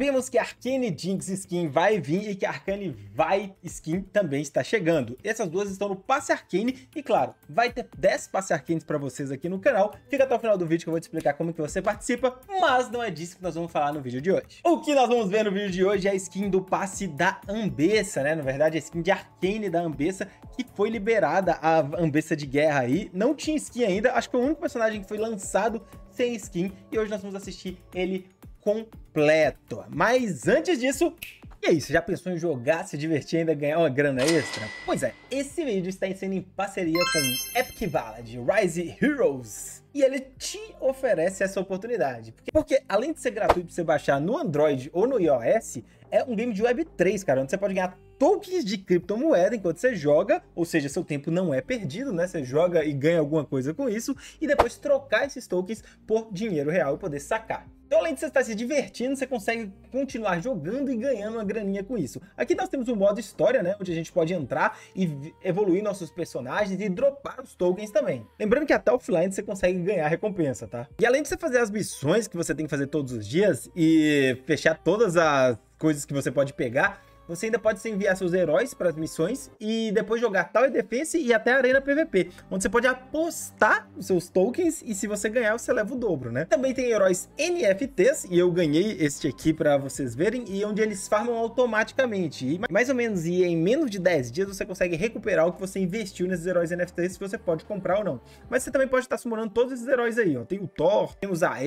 Sabemos que a Arcane Jinx Skin vai vir e que a Arcane Vai Skin também está chegando. Essas duas estão no Passe Arcane e, claro, vai ter 10 Passe Arcanes para vocês aqui no canal. Fica até o final do vídeo que eu vou te explicar como que você participa, mas não é disso que nós vamos falar no vídeo de hoje. O que nós vamos ver no vídeo de hoje é a skin do passe da Ambessa, né? Na verdade, a skin de Arcane da Ambessa, que foi liberada a Ambessa de guerra aí. Não tinha skin ainda, acho que foi o único personagem que foi lançado sem skin, e hoje nós vamos assistir ele completo. Mas antes disso, e aí, é você já pensou em jogar, se divertir e ainda ganhar uma grana extra? Pois é, esse vídeo está sendo em parceria com Epic Valid Rise Heroes. E ele te oferece essa oportunidade. Porque, porque além de ser gratuito para você baixar no Android ou no iOS, é um game de Web3, cara, onde você pode ganhar tokens de criptomoeda enquanto você joga, ou seja, seu tempo não é perdido, né? Você joga e ganha alguma coisa com isso, e depois trocar esses tokens por dinheiro real e poder sacar. Então, além de você estar se divertindo, você consegue continuar jogando e ganhando uma graninha com isso. Aqui nós temos o um modo história, né? Onde a gente pode entrar e evoluir nossos personagens e dropar os tokens também. Lembrando que até offline você consegue ganhar recompensa, tá? E além de você fazer as missões que você tem que fazer todos os dias e fechar todas as coisas que você pode pegar, você ainda pode enviar seus heróis para as missões e depois jogar Tower Defense e até Arena PVP, onde você pode apostar os seus tokens e se você ganhar, você leva o dobro, né? Também tem heróis NFTs, e eu ganhei este aqui para vocês verem, e onde eles farmam automaticamente. E mais ou menos e em menos de 10 dias você consegue recuperar o que você investiu nesses heróis NFTs, se você pode comprar ou não. Mas você também pode estar summonando todos esses heróis aí, ó. Tem o Thor, temos a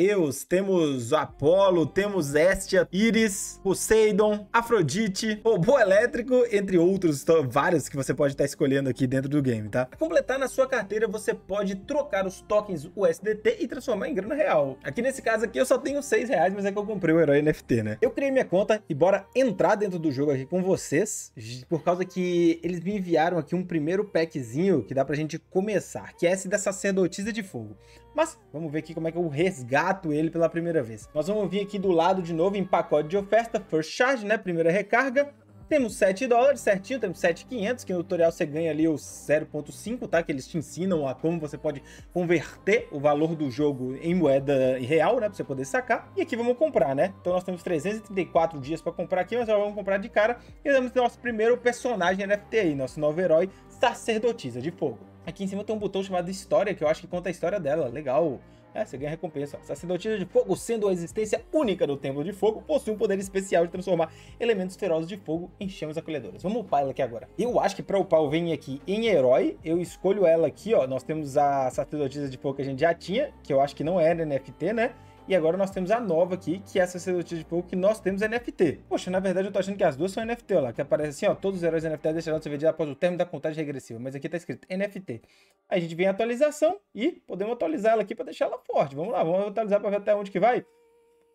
temos Apolo, temos Estia, Iris, Poseidon, Afrodite, o robô elétrico, entre outros, então, vários que você pode estar escolhendo aqui dentro do game, tá? Para completar na sua carteira, você pode trocar os tokens USDT e transformar em grana real. Aqui nesse caso aqui eu só tenho 6 reais, mas é que eu comprei o herói NFT, né? Eu criei minha conta e bora entrar dentro do jogo aqui com vocês, por causa que eles me enviaram aqui um primeiro packzinho que dá pra gente começar, que é esse da sacerdotisa de fogo. Mas vamos ver aqui como é que eu resgato ele pela primeira vez. Nós vamos vir aqui do lado de novo em pacote de oferta, first charge, né? Primeira recarga, temos 7 dólares, certinho, temos 7,500, que no tutorial você ganha ali os 0,5, tá? Que eles te ensinam a como você pode converter o valor do jogo em moeda real, né? Pra você poder sacar. E aqui vamos comprar, né? Então nós temos 334 dias para comprar aqui, mas já vamos comprar de cara. E temos nosso primeiro personagem NFT aí, nosso novo herói, Sacerdotisa de Fogo. Aqui em cima tem um botão chamado História, que eu acho que conta a história dela. Legal. É, você ganha recompensa. Sacerdotisa de Fogo, sendo a existência única do Templo de Fogo, possui um poder especial de transformar elementos ferozes de fogo em chamas acolhedoras. Vamos upar ela aqui agora. Eu acho que pra upar o Vem aqui em herói, eu escolho ela aqui, ó. Nós temos a Sacerdotisa de Fogo que a gente já tinha, que eu acho que não era é NFT, né? E agora nós temos a nova aqui, que é a sacerdotisa de fogo, que nós temos NFT. Poxa, na verdade eu tô achando que as duas são NFT, lá, que aparece assim, ó, todos os heróis NFT deixarão de ser vendidos após o término da contagem regressiva, mas aqui tá escrito NFT. Aí a gente vem a atualização e podemos atualizar ela aqui para deixar ela forte. Vamos lá, vamos atualizar para ver até onde que vai.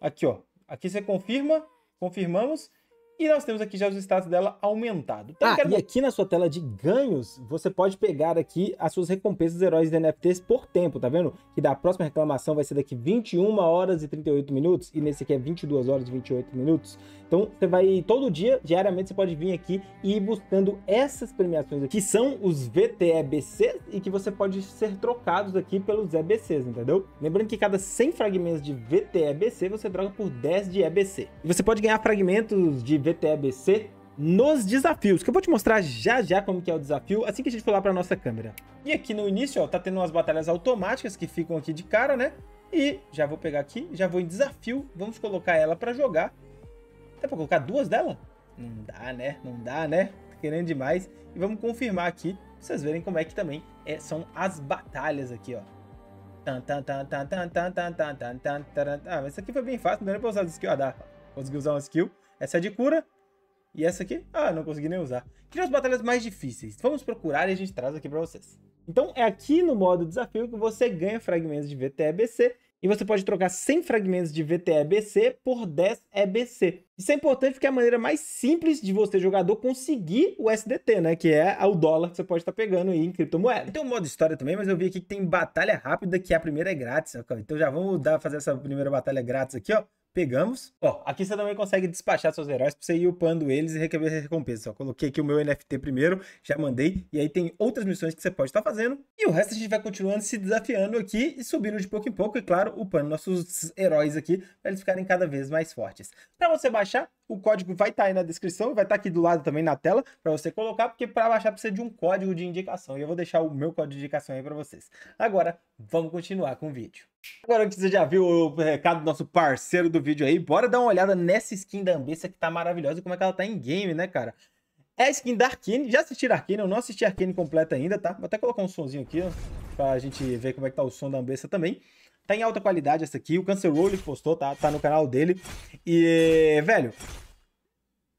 Aqui, ó, aqui você confirma, confirmamos, e nós temos aqui já os status dela aumentado. Então, ah, quero... e aqui na sua tela de ganhos, você pode pegar aqui as suas recompensas heróis de NFTs por tempo, tá vendo? Que da próxima reclamação vai ser daqui 21 horas e 38 minutos, e nesse aqui é 22 horas e 28 minutos. Então, você vai todo dia, diariamente, você pode vir aqui e ir buscando essas premiações aqui, que são os VTEBCs e que você pode ser trocados aqui pelos EBCs, entendeu? Lembrando que cada 100 fragmentos de VTEBC, você troca por 10 de EBC. E você pode ganhar fragmentos de VTEBC nos desafios, que eu vou te mostrar já já como que é o desafio, assim que a gente for lá para nossa câmera. E aqui no início, ó, tá tendo umas batalhas automáticas que ficam aqui de cara, né? E já vou pegar aqui, já vou em desafio, vamos colocar ela para jogar. Dá para colocar duas dela? Não dá, né? Não dá, né? Tá querendo demais. E vamos confirmar aqui, pra vocês verem como é que também é, são as batalhas aqui, ó. Ah, mas isso aqui foi bem fácil, não era pra usar o skill. Ah, dá. Consegui usar uma skill. Essa é de cura. E essa aqui? Ah, não consegui nem usar. Tira as batalhas mais difíceis. Vamos procurar e a gente traz aqui para vocês. Então é aqui no modo desafio que você ganha fragmentos de VTEBC e você pode trocar 100 fragmentos de VTEBC por 10 EBC. Isso é importante porque é a maneira mais simples de você, jogador, conseguir o SDT, né? Que é o dólar que você pode estar pegando aí em criptomoeda. Tem um modo história também, mas eu vi aqui que tem batalha rápida, que a primeira é grátis. Então já vamos dar, fazer essa primeira batalha grátis aqui, ó pegamos. Ó, aqui você também consegue despachar seus heróis pra você ir upando eles e receber recompensas. Ó, coloquei aqui o meu NFT primeiro, já mandei. E aí tem outras missões que você pode estar tá fazendo. E o resto a gente vai continuando se desafiando aqui e subindo de pouco em pouco. E claro, upando nossos heróis aqui pra eles ficarem cada vez mais fortes. Pra você baixar, o código vai estar tá aí na descrição, vai estar tá aqui do lado também na tela para você colocar, porque para baixar precisa de um código de indicação. E eu vou deixar o meu código de indicação aí para vocês. Agora, vamos continuar com o vídeo. Agora que você já viu o recado do nosso parceiro do vídeo aí, bora dar uma olhada nessa skin da Ambessa que tá maravilhosa e como é que ela tá em game, né, cara? É a skin da Arkane, já assistiram Arkane, eu não assisti Arkane completa ainda, tá? Vou até colocar um sonzinho aqui, ó, pra gente ver como é que tá o som da Ambessa também. Tá em alta qualidade essa aqui, o Cancer Roll postou, tá? Tá no canal dele. E, velho,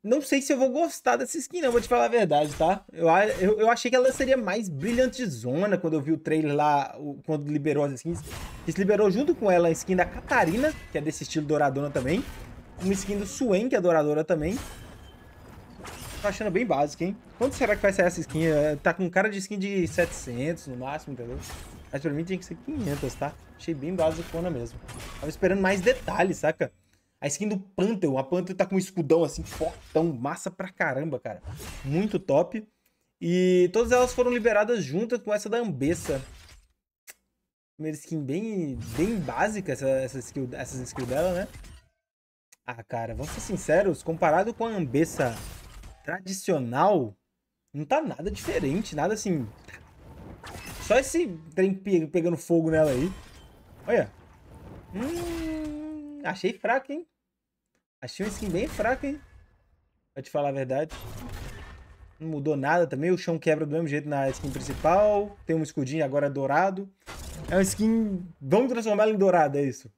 não sei se eu vou gostar dessa skin, não, vou te falar a verdade, tá? Eu, eu, eu achei que ela seria mais brilhantezona quando eu vi o trailer lá, o, quando liberou as skins. Que se liberou junto com ela a skin da Catarina, que é desse estilo douradona também. Uma skin do Suen, que é douradora também. Tô achando bem básico, hein? Quanto será que vai sair essa skin? É, tá com cara de skin de 700 no máximo, entendeu? Mas pra mim tinha que ser 500, tá? Achei bem basicona mesmo. Tava esperando mais detalhes, saca? A skin do Panther, a Panther tá com um escudão assim, fortão, massa pra caramba, cara. Muito top. E todas elas foram liberadas juntas com essa da Ambessa. Primeira skin bem, bem básica, essa, essa skill, essas skills dela, né? Ah, cara, vamos ser sinceros, comparado com a Ambessa tradicional, não tá nada diferente, nada assim... Só esse trem pegando fogo nela aí. Olha. Hum, achei fraco, hein? Achei uma skin bem fraca, hein? Pra te falar a verdade. Não mudou nada também. O chão quebra do mesmo jeito na skin principal. Tem um escudinho agora dourado. É uma skin... Vamos transformar ela em dourada, é isso.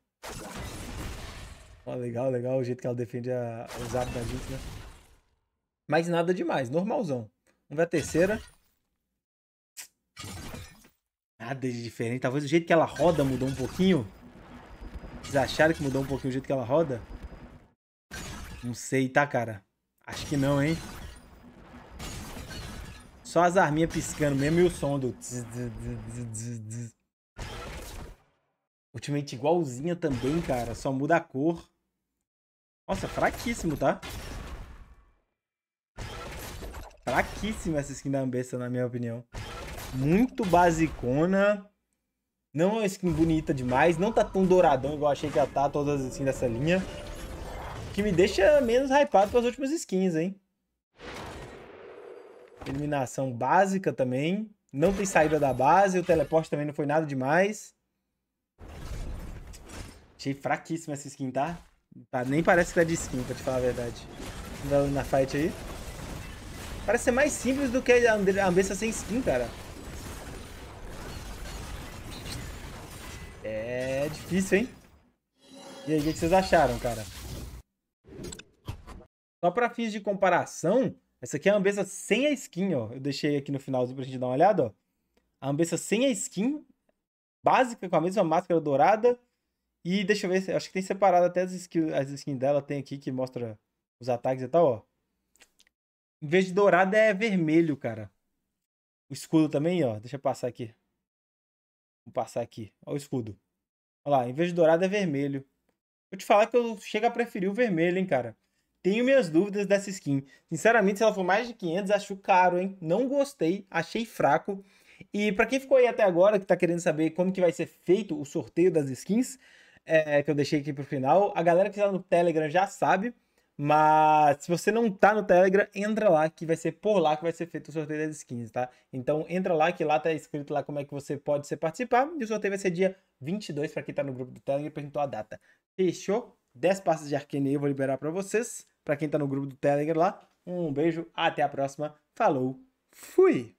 Ó, legal, legal o jeito que ela defende a... os hábitos da gente, né? Mas nada demais, normalzão. Vamos ver a terceira. Nada de diferente. Talvez o jeito que ela roda mudou um pouquinho. Vocês acharam que mudou um pouquinho o jeito que ela roda? Não sei, tá, cara? Acho que não, hein? Só as arminhas piscando mesmo e o som do... ultimamente Ultimate igualzinha também, cara. Só muda a cor. Nossa, fraquíssimo, tá? Fraquíssima essa skin da Ambessa, na minha opinião. Muito basicona. Não é uma skin bonita demais. Não tá tão douradão igual achei que ela tá, todas as skins dessa linha. Que me deixa menos hypado com as últimas skins, hein? Eliminação básica também. Não tem saída da base. O teleporte também não foi nada demais. Achei fraquíssima essa skin, tá? tá nem parece que tá de skin, pra te falar a verdade. Vamos na fight aí. Parece ser mais simples do que a Ambessa sem skin, cara. É difícil, hein? E aí, o que vocês acharam, cara? Só para fins de comparação, essa aqui é a Ambessa sem a skin, ó. Eu deixei aqui no finalzinho pra gente dar uma olhada, ó. A Ambessa sem a skin, básica, com a mesma máscara dourada. E deixa eu ver, acho que tem separado até as skins, as skins dela, tem aqui que mostra os ataques e tal, ó. Em vez de dourado é vermelho, cara. O escudo também, ó. Deixa eu passar aqui. Vou passar aqui. Ó o escudo. Olha lá, em vez de dourado é vermelho. Vou te falar que eu chego a preferir o vermelho, hein, cara. Tenho minhas dúvidas dessa skin. Sinceramente, se ela for mais de 500, acho caro, hein? Não gostei, achei fraco. E para quem ficou aí até agora, que tá querendo saber como que vai ser feito o sorteio das skins, é, que eu deixei aqui pro final, a galera que tá no Telegram já sabe, mas se você não tá no Telegram, entra lá, que vai ser por lá que vai ser feito o sorteio das skins, tá? Então entra lá, que lá tá escrito lá como é que você pode ser participar, e o sorteio vai ser dia 22, para quem tá no grupo do Telegram, perguntou a data. Fechou? 10 passos de arcane eu vou liberar para vocês. Para quem está no grupo do Telegram lá, um beijo, até a próxima. Falou, fui!